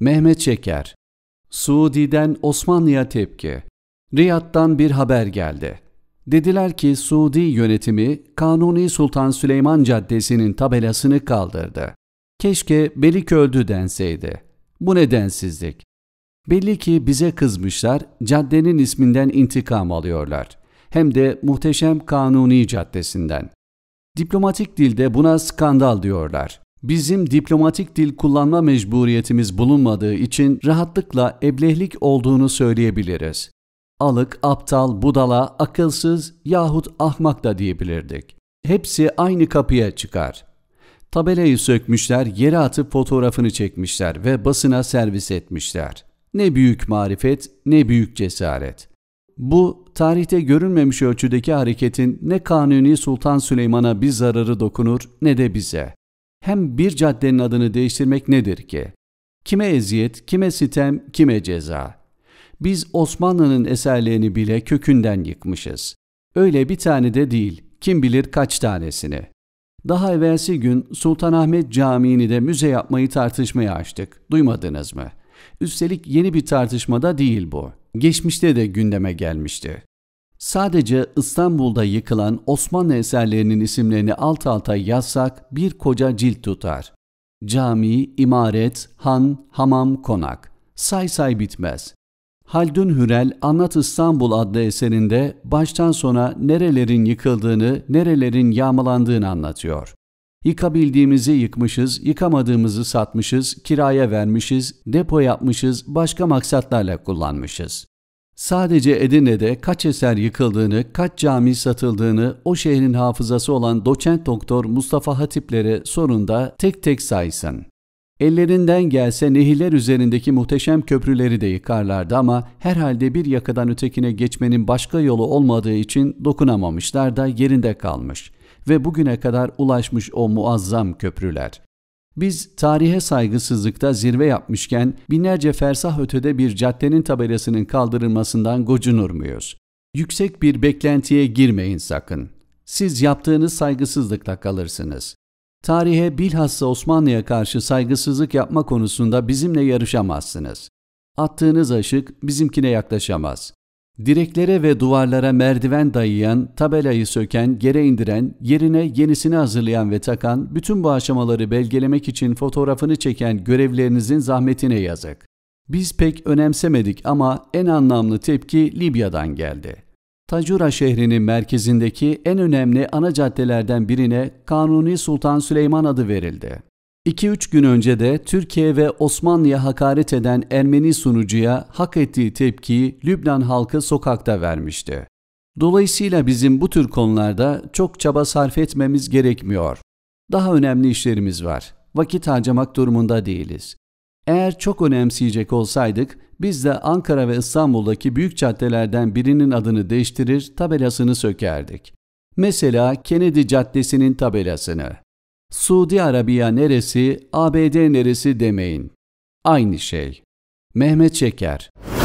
Mehmet Şeker Suudi'den Osmanlı'ya tepki Riyad'dan bir haber geldi. Dediler ki Suudi yönetimi Kanuni Sultan Süleyman Caddesi'nin tabelasını kaldırdı. Keşke Belik öldü denseydi. Bu nedensizlik. Belli ki bize kızmışlar, caddenin isminden intikam alıyorlar. Hem de muhteşem Kanuni Caddesi'nden. Diplomatik dilde buna skandal diyorlar. Bizim diplomatik dil kullanma mecburiyetimiz bulunmadığı için rahatlıkla eblehlik olduğunu söyleyebiliriz. Alık, aptal, budala, akılsız yahut ahmak da diyebilirdik. Hepsi aynı kapıya çıkar. Tabelayı sökmüşler, yere atıp fotoğrafını çekmişler ve basına servis etmişler. Ne büyük marifet, ne büyük cesaret. Bu, tarihte görünmemiş ölçüdeki hareketin ne Kanuni Sultan Süleyman'a bir zararı dokunur ne de bize hem bir caddenin adını değiştirmek nedir ki? Kime eziyet, kime sitem, kime ceza? Biz Osmanlı'nın eserlerini bile kökünden yıkmışız. Öyle bir tane de değil, kim bilir kaç tanesini. Daha evvelsi gün Sultanahmet Camii'ni de müze yapmayı tartışmaya açtık. Duymadınız mı? Üstelik yeni bir tartışmada değil bu. Geçmişte de gündeme gelmişti. Sadece İstanbul'da yıkılan Osmanlı eserlerinin isimlerini alt alta yazsak bir koca cilt tutar. Cami, imaret, han, hamam, konak. Say say bitmez. Haldun Hürel Anlat İstanbul adlı eserinde baştan sona nerelerin yıkıldığını, nerelerin yağmalandığını anlatıyor. Yıkabildiğimizi yıkmışız, yıkamadığımızı satmışız, kiraya vermişiz, depo yapmışız, başka maksatlarla kullanmışız. Sadece Edirne'de kaç eser yıkıldığını, kaç cami satıldığını o şehrin hafızası olan doçent doktor Mustafa Hatiplere sorunda tek tek saysın. Ellerinden gelse nehirler üzerindeki muhteşem köprüleri de yıkarlardı ama herhalde bir yakadan ötekine geçmenin başka yolu olmadığı için dokunamamışlar da yerinde kalmış ve bugüne kadar ulaşmış o muazzam köprüler. Biz tarihe saygısızlıkta zirve yapmışken binlerce fersah ötede bir caddenin tabelasının kaldırılmasından gocunur muyuz? Yüksek bir beklentiye girmeyin sakın. Siz yaptığınız saygısızlıkla kalırsınız. Tarihe bilhassa Osmanlı'ya karşı saygısızlık yapma konusunda bizimle yarışamazsınız. Attığınız aşık bizimkine yaklaşamaz. Direklere ve duvarlara merdiven dayayan, tabelayı söken, gere indiren, yerine yenisini hazırlayan ve takan, bütün bu aşamaları belgelemek için fotoğrafını çeken görevlerinizin zahmetine yazık. Biz pek önemsemedik ama en anlamlı tepki Libya'dan geldi. Tacura şehrinin merkezindeki en önemli ana caddelerden birine Kanuni Sultan Süleyman adı verildi. 2-3 gün önce de Türkiye ve Osmanlı'ya hakaret eden Ermeni sunucuya hak ettiği tepkiyi Lübnan halkı sokakta vermişti. Dolayısıyla bizim bu tür konularda çok çaba sarf etmemiz gerekmiyor. Daha önemli işlerimiz var. Vakit harcamak durumunda değiliz. Eğer çok önemseyecek olsaydık biz de Ankara ve İstanbul'daki büyük caddelerden birinin adını değiştirir tabelasını sökerdik. Mesela Kennedy Caddesi'nin tabelasını. Suudi Arabiya neresi, ABD neresi demeyin. Aynı şey. Mehmet Şeker